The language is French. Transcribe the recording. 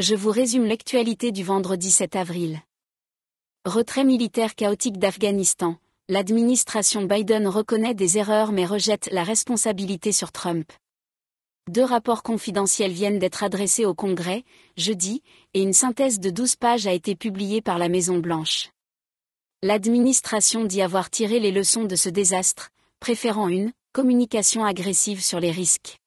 Je vous résume l'actualité du vendredi 7 avril. Retrait militaire chaotique d'Afghanistan. L'administration Biden reconnaît des erreurs mais rejette la responsabilité sur Trump. Deux rapports confidentiels viennent d'être adressés au Congrès, jeudi, et une synthèse de 12 pages a été publiée par la Maison-Blanche. L'administration dit avoir tiré les leçons de ce désastre, préférant une communication agressive sur les risques.